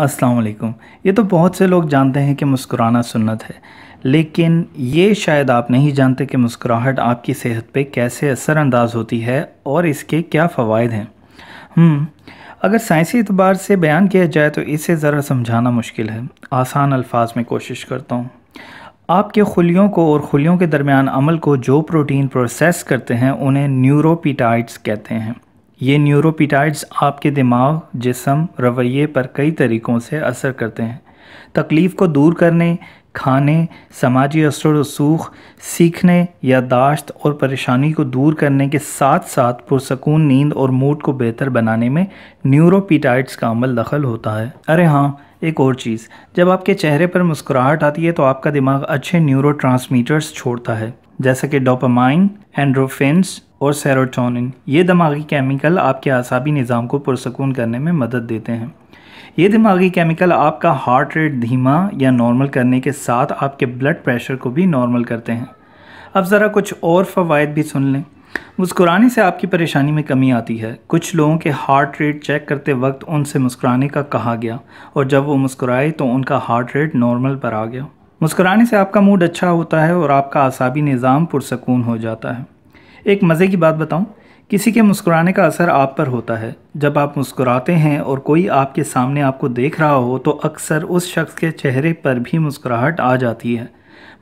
अस्सलाम वालेकुम ये तो बहुत से लोग जानते हैं कि मुस्कुराना सुन्नत है लेकिन ये शायद आप नहीं जानते कि मुस्कुराहट आपकी सेहत पे कैसे असरानंदाज होती है और इसके क्या फ़वाद हैं हम्म, अगर साइंसी अतबार से बयान किया जाए तो इसे ज़रा समझाना मुश्किल है आसान अल्फाज में कोशिश करता हूँ आपके खुलियों को और खुलियों के दरमियान अमल को जो प्रोटीन प्रोसेस करते हैं उन्हें न्यूरोपीटाइट्स कहते हैं ये न्यूरोपिटाइड्स आपके दिमाग जिसम रवैये पर कई तरीक़ों से असर करते हैं तकलीफ़ को दूर करने खाने समाजी असर रसूख सीखने यादाश्त और परेशानी को दूर करने के साथ साथ पुरसकून नींद और मूड को बेहतर बनाने में न्यूरोपिटाइड्स का अमल दखल होता है अरे हाँ एक और चीज़ जब आपके चेहरे पर मुस्कुराहट आती है तो आपका दिमाग अच्छे न्यूरो छोड़ता है जैसा कि डोपामाइन एंड्रोफिन्स और सेरोटोनिन ये दिमागी केमिकल आपके आसाबी निज़ाम को पुरसकून करने में मदद देते हैं ये दिमागी केमिकल आपका हार्ट रेट धीमा या नॉर्मल करने के साथ आपके ब्लड प्रेशर को भी नॉर्मल करते हैं अब ज़रा कुछ और फ़वाद भी सुन लें मुस्कुराने से आपकी परेशानी में कमी आती है कुछ लोगों के हार्ट रेट चेक करते वक्त उनसे मुस्कुराने का कहा गया और जब वो मुस्कुराए तो उनका हार्ट रेट नॉर्मल पर आ गया मुस्कुराने से आपका मूड अच्छा होता है और आपका असाबी निज़ाम पुरसकून हो जाता है एक मज़े की बात बताऊं किसी के मुस्कुराने का असर आप पर होता है जब आप मुस्कुराते हैं और कोई आपके सामने आपको देख रहा हो तो अक्सर उस शख्स के चेहरे पर भी मुस्कुराहट आ जाती है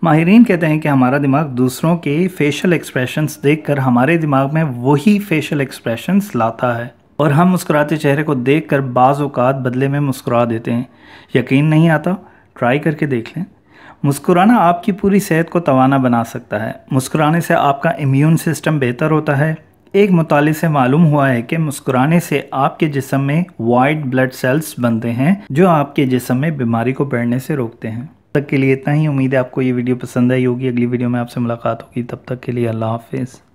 माहरीन कहते हैं कि हमारा दिमाग दूसरों के फेशियल एक्सप्रेशंस देखकर हमारे दिमाग में वही फेशियल एक्सप्रेशंस लाता है और हम मुस्कुराते चेहरे को देख कर बाज़ बदले में मुस्कुरा देते हैं यकीन नहीं आता ट्राई करके देख लें मुस्कुराना आपकी पूरी सेहत को तवाना बना सकता है मुस्कुराने से आपका इम्यून सिस्टम बेहतर होता है एक मुताले से मालूम हुआ है कि मुस्कुराने से आपके जिसम में वाइट ब्लड सेल्स बनते हैं जो आपके जिसम में बीमारी को बढ़ने से रोकते हैं तक के लिए इतना ही उम्मीद है आपको ये वीडियो पसंद आई होगी अगली वीडियो में आपसे मुलाकात होगी तब तक के लिए अल्लाह हाफिज़